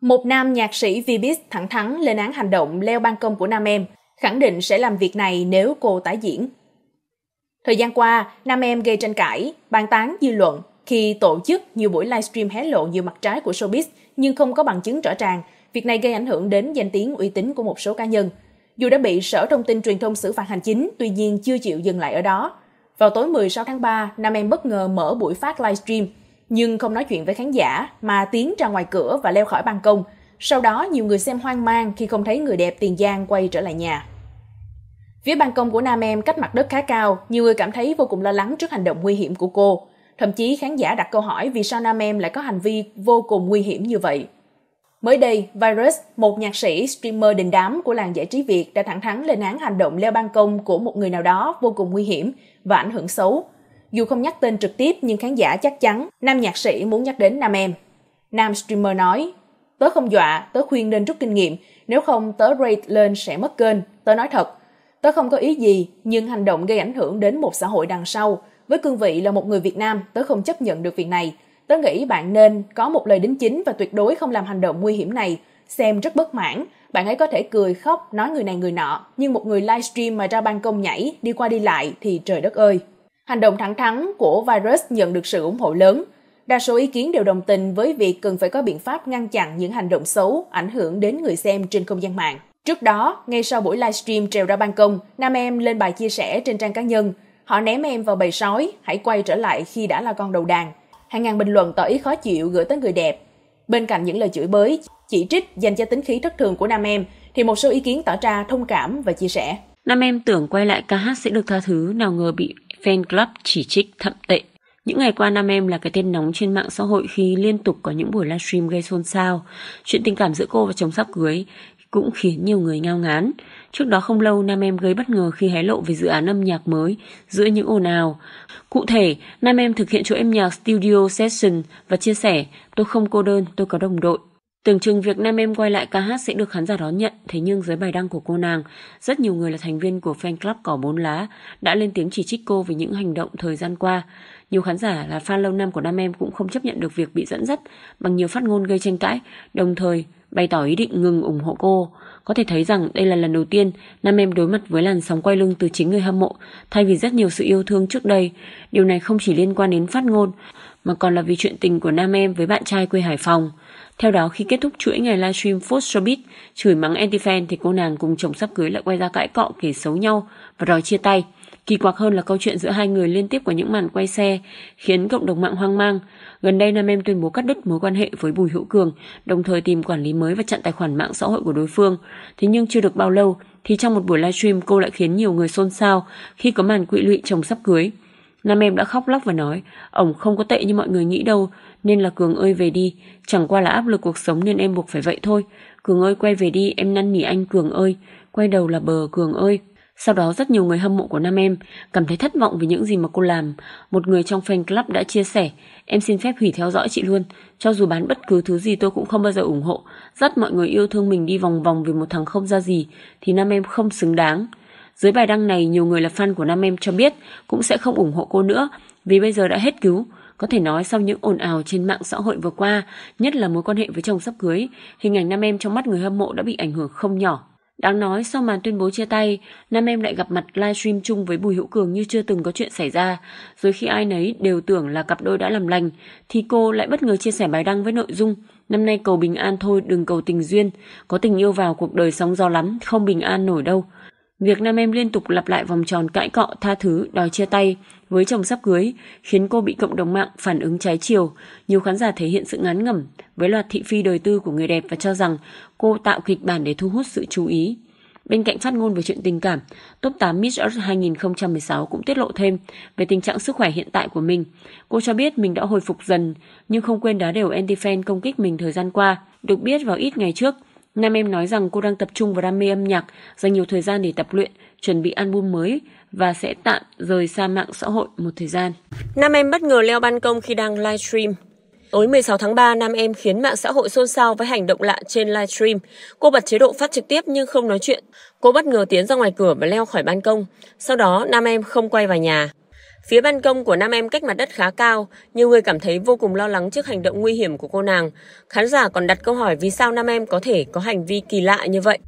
Một nam nhạc sĩ Vbiz thẳng thắn lên án hành động leo ban công của nam em, khẳng định sẽ làm việc này nếu cô tái diễn. Thời gian qua, nam em gây tranh cãi, bàn tán dư luận khi tổ chức nhiều buổi livestream hé lộ nhiều mặt trái của showbiz nhưng không có bằng chứng rõ ràng. Việc này gây ảnh hưởng đến danh tiếng uy tín của một số cá nhân. Dù đã bị Sở Thông tin Truyền thông xử phạt hành chính, tuy nhiên chưa chịu dừng lại ở đó. Vào tối 16 tháng 3, nam em bất ngờ mở buổi phát livestream nhưng không nói chuyện với khán giả mà tiến ra ngoài cửa và leo khỏi ban công. Sau đó nhiều người xem hoang mang khi không thấy người đẹp Tiền Giang quay trở lại nhà. Phía ban công của Nam Em cách mặt đất khá cao, nhiều người cảm thấy vô cùng lo lắng trước hành động nguy hiểm của cô. Thậm chí khán giả đặt câu hỏi vì sao Nam Em lại có hành vi vô cùng nguy hiểm như vậy. Mới đây, Virus, một nhạc sĩ streamer đình đám của làng giải trí Việt đã thẳng thắn lên án hành động leo ban công của một người nào đó vô cùng nguy hiểm và ảnh hưởng xấu. Dù không nhắc tên trực tiếp nhưng khán giả chắc chắn nam nhạc sĩ muốn nhắc đến nam em. Nam streamer nói, tớ không dọa, tớ khuyên nên rút kinh nghiệm, nếu không tớ rate lên sẽ mất kênh, tớ nói thật. Tớ không có ý gì, nhưng hành động gây ảnh hưởng đến một xã hội đằng sau. Với cương vị là một người Việt Nam, tớ không chấp nhận được việc này. Tớ nghĩ bạn nên có một lời đính chính và tuyệt đối không làm hành động nguy hiểm này. Xem rất bất mãn, bạn ấy có thể cười khóc, nói người này người nọ, nhưng một người livestream mà ra ban công nhảy, đi qua đi lại thì trời đất ơi. Hành động thẳng thắn của virus nhận được sự ủng hộ lớn. Đa số ý kiến đều đồng tình với việc cần phải có biện pháp ngăn chặn những hành động xấu ảnh hưởng đến người xem trên không gian mạng. Trước đó, ngay sau buổi livestream trèo ra ban công, nam em lên bài chia sẻ trên trang cá nhân. Họ ném em vào bầy sói, hãy quay trở lại khi đã là con đầu đàn. Hàng ngàn bình luận tỏ ý khó chịu gửi tới người đẹp. Bên cạnh những lời chửi bới, chỉ trích dành cho tính khí thất thường của nam em, thì một số ý kiến tỏ ra thông cảm và chia sẻ. Nam em tưởng quay lại ca hát sẽ được tha thứ, nào ngờ bị fan club chỉ trích thậm tệ. Những ngày qua Nam Em là cái tên nóng trên mạng xã hội khi liên tục có những buổi livestream gây xôn xao. Chuyện tình cảm giữa cô và chồng sắp cưới cũng khiến nhiều người ngao ngán. Trước đó không lâu, Nam Em gây bất ngờ khi hé lộ về dự án âm nhạc mới giữa những ồn ào. Cụ thể, Nam Em thực hiện chỗ âm nhạc Studio Session và chia sẻ Tôi không cô đơn, tôi có đồng đội. Tưởng chừng việc nam em quay lại ca hát sẽ được khán giả đón nhận, thế nhưng dưới bài đăng của cô nàng, rất nhiều người là thành viên của fan club cỏ bốn lá đã lên tiếng chỉ trích cô về những hành động thời gian qua. Nhiều khán giả là fan lâu năm của nam em cũng không chấp nhận được việc bị dẫn dắt bằng nhiều phát ngôn gây tranh cãi, đồng thời bày tỏ ý định ngừng ủng hộ cô. Có thể thấy rằng đây là lần đầu tiên nam em đối mặt với làn sóng quay lưng từ chính người hâm mộ, thay vì rất nhiều sự yêu thương trước đây. Điều này không chỉ liên quan đến phát ngôn mà còn là vì chuyện tình của nam em với bạn trai quê Hải Phòng. Theo đó, khi kết thúc chuỗi ngày livestream Fox Showbiz chửi mắng anti-fan thì cô nàng cùng chồng sắp cưới lại quay ra cãi cọ kể xấu nhau và đòi chia tay. Kỳ quặc hơn là câu chuyện giữa hai người liên tiếp có những màn quay xe, khiến cộng đồng mạng hoang mang. Gần đây, nam em tuyên bố cắt đứt mối quan hệ với Bùi Hữu Cường, đồng thời tìm quản lý mới và chặn tài khoản mạng xã hội của đối phương. Thế nhưng chưa được bao lâu, thì trong một buổi livestream cô lại khiến nhiều người xôn xao khi có màn quỵ lụy chồng sắp cưới. Nam em đã khóc lóc và nói Ổng không có tệ như mọi người nghĩ đâu Nên là Cường ơi về đi Chẳng qua là áp lực cuộc sống nên em buộc phải vậy thôi Cường ơi quay về đi em năn nỉ anh Cường ơi Quay đầu là bờ Cường ơi sau đó rất nhiều người hâm mộ của Nam Em cảm thấy thất vọng vì những gì mà cô làm. Một người trong fan club đã chia sẻ, em xin phép hủy theo dõi chị luôn, cho dù bán bất cứ thứ gì tôi cũng không bao giờ ủng hộ. Dắt mọi người yêu thương mình đi vòng vòng vì một thằng không ra gì, thì Nam Em không xứng đáng. Dưới bài đăng này, nhiều người là fan của Nam Em cho biết cũng sẽ không ủng hộ cô nữa vì bây giờ đã hết cứu. Có thể nói sau những ồn ào trên mạng xã hội vừa qua, nhất là mối quan hệ với chồng sắp cưới, hình ảnh Nam Em trong mắt người hâm mộ đã bị ảnh hưởng không nhỏ. Đáng nói sau màn tuyên bố chia tay, Nam Em lại gặp mặt livestream chung với Bùi Hữu Cường như chưa từng có chuyện xảy ra. Rồi khi ai nấy đều tưởng là cặp đôi đã làm lành, thì cô lại bất ngờ chia sẻ bài đăng với nội dung Năm nay cầu bình an thôi, đừng cầu tình duyên. Có tình yêu vào cuộc đời sóng gió lắm, không bình an nổi đâu. Việc nam em liên tục lặp lại vòng tròn cãi cọ tha thứ đòi chia tay với chồng sắp cưới khiến cô bị cộng đồng mạng phản ứng trái chiều. Nhiều khán giả thể hiện sự ngán ngẩm với loạt thị phi đời tư của người đẹp và cho rằng cô tạo kịch bản để thu hút sự chú ý. Bên cạnh phát ngôn về chuyện tình cảm, top 8 Miss Earth 2016 cũng tiết lộ thêm về tình trạng sức khỏe hiện tại của mình. Cô cho biết mình đã hồi phục dần, nhưng không quên đá đều anti-fan công kích mình thời gian qua. Được biết vào ít ngày trước, Nam em nói rằng cô đang tập trung vào đam mê âm nhạc, dành nhiều thời gian để tập luyện, chuẩn bị album mới và sẽ tạm rời xa mạng xã hội một thời gian. Nam em bất ngờ leo ban công khi đang livestream. Tối 16 tháng 3, nam em khiến mạng xã hội xôn xao với hành động lạ trên livestream. Cô bật chế độ phát trực tiếp nhưng không nói chuyện. Cô bất ngờ tiến ra ngoài cửa và leo khỏi ban công. Sau đó, nam em không quay vào nhà. Phía ban công của nam em cách mặt đất khá cao, nhiều người cảm thấy vô cùng lo lắng trước hành động nguy hiểm của cô nàng. Khán giả còn đặt câu hỏi vì sao nam em có thể có hành vi kỳ lạ như vậy.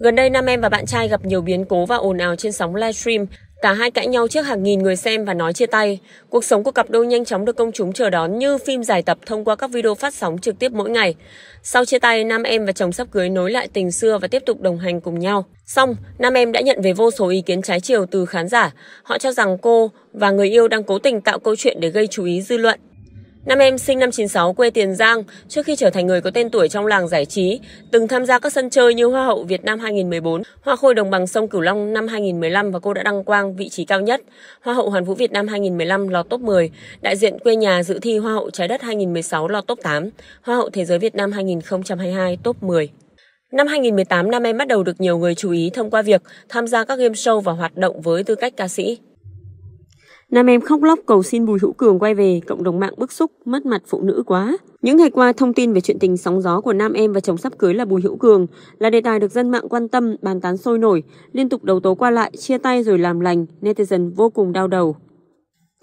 Gần đây nam em và bạn trai gặp nhiều biến cố và ồn ào trên sóng livestream. Cả hai cãi nhau trước hàng nghìn người xem và nói chia tay. Cuộc sống của cặp đôi nhanh chóng được công chúng chờ đón như phim giải tập thông qua các video phát sóng trực tiếp mỗi ngày. Sau chia tay, nam em và chồng sắp cưới nối lại tình xưa và tiếp tục đồng hành cùng nhau. Xong, nam em đã nhận về vô số ý kiến trái chiều từ khán giả. Họ cho rằng cô và người yêu đang cố tình tạo câu chuyện để gây chú ý dư luận. Nam em sinh năm 96 quê Tiền Giang, trước khi trở thành người có tên tuổi trong làng giải trí, từng tham gia các sân chơi như Hoa hậu Việt Nam 2014, Hoa khôi đồng bằng sông Cửu Long năm 2015 và cô đã đăng quang vị trí cao nhất, Hoa hậu Hoàn vũ Việt Nam 2015 lọt top 10, đại diện quê nhà dự thi Hoa hậu Trái đất 2016 lọt top 8, Hoa hậu Thế giới Việt Nam 2022 top 10. Năm 2018, Nam em bắt đầu được nhiều người chú ý thông qua việc tham gia các game show và hoạt động với tư cách ca sĩ. Nam em khóc lóc cầu xin Bùi Hữu Cường quay về, cộng đồng mạng bức xúc, mất mặt phụ nữ quá. Những ngày qua, thông tin về chuyện tình sóng gió của nam em và chồng sắp cưới là Bùi Hữu Cường là đề tài được dân mạng quan tâm, bàn tán sôi nổi, liên tục đầu tố qua lại, chia tay rồi làm lành, netizen vô cùng đau đầu.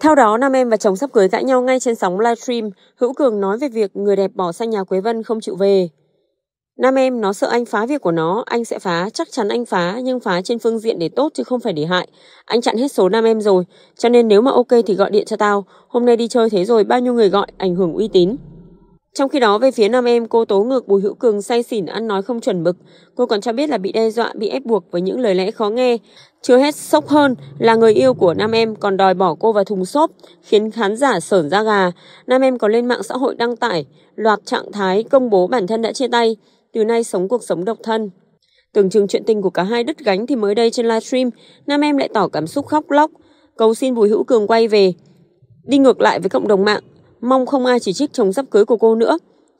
Theo đó, nam em và chồng sắp cưới cãi nhau ngay trên sóng livestream. Hữu Cường nói về việc người đẹp bỏ sang nhà Quế Vân không chịu về. Nam em nó sợ anh phá việc của nó, anh sẽ phá, chắc chắn anh phá, nhưng phá trên phương diện để tốt chứ không phải để hại. Anh chặn hết số nam em rồi, cho nên nếu mà ok thì gọi điện cho tao. Hôm nay đi chơi thế rồi, bao nhiêu người gọi, ảnh hưởng uy tín. Trong khi đó về phía nam em, cô tố ngược Bùi Hữu Cường say xỉn ăn nói không chuẩn mực. Cô còn cho biết là bị đe dọa, bị ép buộc với những lời lẽ khó nghe. Chưa hết sốc hơn là người yêu của nam em còn đòi bỏ cô vào thùng xốp, khiến khán giả sởn da gà. Nam em còn lên mạng xã hội đăng tải loạt trạng thái công bố bản thân đã chia tay từ nay sống cuộc sống độc thân. Tưởng chừng chuyện tình của cả hai đứt gánh thì mới đây trên livestream, nam em lại tỏ cảm xúc khóc lóc, cầu xin Bùi Hữu Cường quay về. Đi ngược lại với cộng đồng mạng, mong không ai chỉ trích chồng sắp cưới của cô nữa.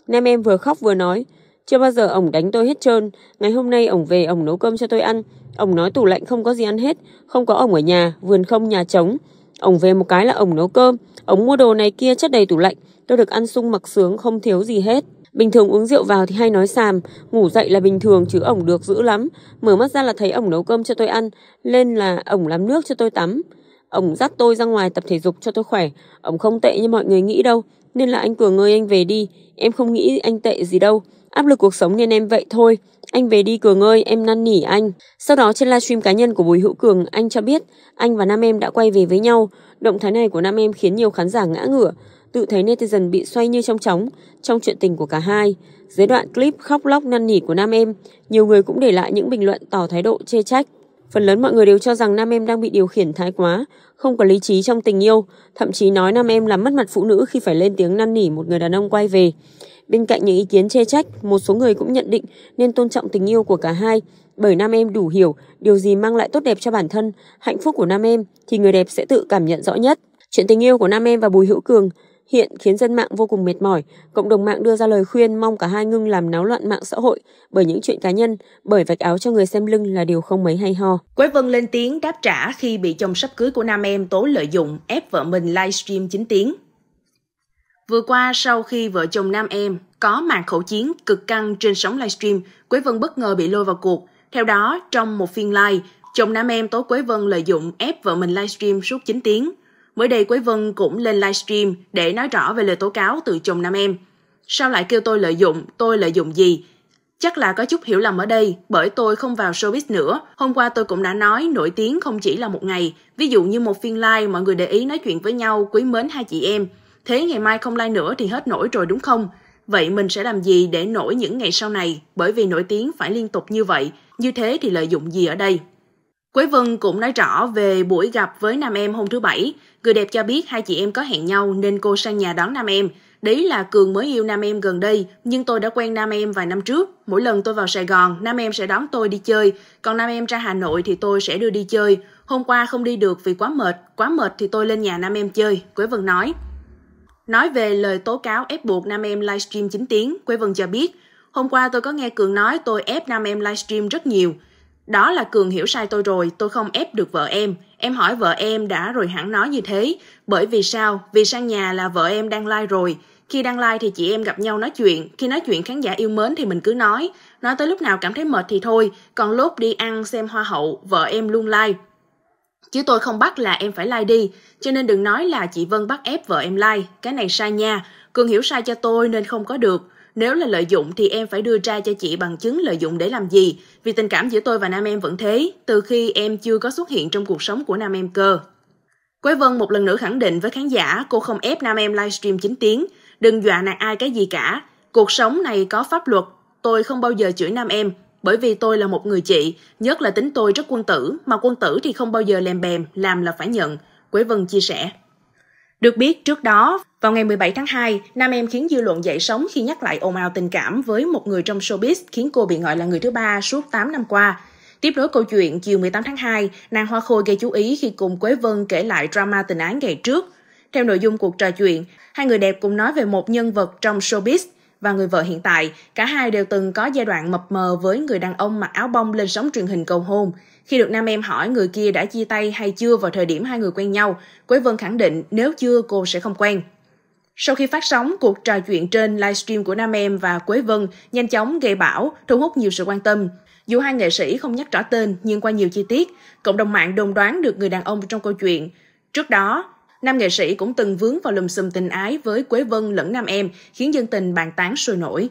Nam em vừa khóc vừa nói, chưa bao giờ ổng đánh tôi hết trơn, ngày hôm nay ổng về ổng nấu cơm cho tôi ăn, ổng nói tủ lạnh không có gì ăn hết, không có ổng ở nhà, vườn không nhà trống. Ổng về một cái là ổng nấu cơm, ổng mua đồ này kia chất đầy tủ lạnh, tôi được ăn sung mặc sướng không thiếu gì hết. Bình thường uống rượu vào thì hay nói xàm, ngủ dậy là bình thường chứ ổng được giữ lắm. Mở mắt ra là thấy ổng nấu cơm cho tôi ăn, lên là ổng làm nước cho tôi tắm. Ổng dắt tôi ra ngoài tập thể dục cho tôi khỏe, ổng không tệ như mọi người nghĩ đâu. Nên là anh Cường ơi anh về đi, em không nghĩ anh tệ gì đâu. Áp lực cuộc sống nên em vậy thôi. Anh về đi Cường ơi, em năn nỉ anh. Sau đó trên livestream cá nhân của Bùi Hữu Cường, anh cho biết anh và Nam Em đã quay về với nhau. Động thái này của Nam Em khiến nhiều khán giả ngã ngửa tự thấy netizen bị xoay như trong chóng trong chuyện tình của cả hai. Dưới đoạn clip khóc lóc năn nỉ của nam em, nhiều người cũng để lại những bình luận tỏ thái độ chê trách. Phần lớn mọi người đều cho rằng nam em đang bị điều khiển thái quá, không có lý trí trong tình yêu, thậm chí nói nam em làm mất mặt phụ nữ khi phải lên tiếng năn nỉ một người đàn ông quay về. Bên cạnh những ý kiến chê trách, một số người cũng nhận định nên tôn trọng tình yêu của cả hai, bởi nam em đủ hiểu điều gì mang lại tốt đẹp cho bản thân, hạnh phúc của nam em thì người đẹp sẽ tự cảm nhận rõ nhất. Chuyện tình yêu của nam em và Bùi Hữu Cường hiện khiến dân mạng vô cùng mệt mỏi. Cộng đồng mạng đưa ra lời khuyên mong cả hai ngưng làm náo loạn mạng xã hội bởi những chuyện cá nhân, bởi vạch áo cho người xem lưng là điều không mấy hay ho. Quế Vân lên tiếng đáp trả khi bị chồng sắp cưới của nam em tố lợi dụng ép vợ mình livestream 9 tiếng. Vừa qua, sau khi vợ chồng nam em có màn khẩu chiến cực căng trên sóng livestream, Quế Vân bất ngờ bị lôi vào cuộc. Theo đó, trong một phiên live, chồng nam em tố Quế Vân lợi dụng ép vợ mình livestream suốt 9 tiếng. Mới đây Quế Vân cũng lên livestream để nói rõ về lời tố cáo từ chồng nam em. Sao lại kêu tôi lợi dụng, tôi lợi dụng gì? Chắc là có chút hiểu lầm ở đây, bởi tôi không vào showbiz nữa. Hôm qua tôi cũng đã nói nổi tiếng không chỉ là một ngày. Ví dụ như một phiên live mọi người để ý nói chuyện với nhau, quý mến hai chị em. Thế ngày mai không like nữa thì hết nổi rồi đúng không? Vậy mình sẽ làm gì để nổi những ngày sau này? Bởi vì nổi tiếng phải liên tục như vậy. Như thế thì lợi dụng gì ở đây? Quế Vân cũng nói rõ về buổi gặp với nam em hôm thứ Bảy. Người đẹp cho biết hai chị em có hẹn nhau nên cô sang nhà đón nam em. Đấy là Cường mới yêu nam em gần đây, nhưng tôi đã quen nam em vài năm trước. Mỗi lần tôi vào Sài Gòn, nam em sẽ đón tôi đi chơi, còn nam em ra Hà Nội thì tôi sẽ đưa đi chơi. Hôm qua không đi được vì quá mệt, quá mệt thì tôi lên nhà nam em chơi, Quế Vân nói. Nói về lời tố cáo ép buộc nam em livestream chính tiếng, Quế Vân cho biết, Hôm qua tôi có nghe Cường nói tôi ép nam em livestream rất nhiều, đó là Cường hiểu sai tôi rồi, tôi không ép được vợ em. Em hỏi vợ em đã rồi hẳn nói như thế. Bởi vì sao? Vì sang nhà là vợ em đang like rồi. Khi đăng like thì chị em gặp nhau nói chuyện. Khi nói chuyện khán giả yêu mến thì mình cứ nói. Nói tới lúc nào cảm thấy mệt thì thôi. Còn lúc đi ăn xem hoa hậu, vợ em luôn like. Chứ tôi không bắt là em phải like đi. Cho nên đừng nói là chị Vân bắt ép vợ em like. Cái này sai nha. Cường hiểu sai cho tôi nên không có được. Nếu là lợi dụng thì em phải đưa ra cho chị bằng chứng lợi dụng để làm gì, vì tình cảm giữa tôi và nam em vẫn thế, từ khi em chưa có xuất hiện trong cuộc sống của nam em cơ. Quế Vân một lần nữa khẳng định với khán giả cô không ép nam em livestream chính tiếng, đừng dọa nạt ai cái gì cả. Cuộc sống này có pháp luật, tôi không bao giờ chửi nam em, bởi vì tôi là một người chị, nhất là tính tôi rất quân tử, mà quân tử thì không bao giờ lèm bèm, làm là phải nhận. Quế Vân chia sẻ. Được biết trước đó, vào ngày 17 tháng 2, nam em khiến dư luận dậy sóng khi nhắc lại ồn ào tình cảm với một người trong showbiz khiến cô bị gọi là người thứ ba suốt 8 năm qua. Tiếp nối câu chuyện, chiều 18 tháng 2, nàng Hoa Khôi gây chú ý khi cùng Quế Vân kể lại drama tình ái ngày trước. Theo nội dung cuộc trò chuyện, hai người đẹp cùng nói về một nhân vật trong showbiz và người vợ hiện tại, cả hai đều từng có giai đoạn mập mờ với người đàn ông mặc áo bông lên sóng truyền hình cầu hôn. Khi được nam em hỏi người kia đã chia tay hay chưa vào thời điểm hai người quen nhau, Quế Vân khẳng định nếu chưa cô sẽ không quen. Sau khi phát sóng, cuộc trò chuyện trên livestream của Nam Em và Quế Vân nhanh chóng gây bão, thu hút nhiều sự quan tâm. Dù hai nghệ sĩ không nhắc rõ tên, nhưng qua nhiều chi tiết, cộng đồng mạng đồn đoán được người đàn ông trong câu chuyện. Trước đó, nam nghệ sĩ cũng từng vướng vào lùm xùm tình ái với Quế Vân lẫn Nam Em, khiến dân tình bàn tán sôi nổi.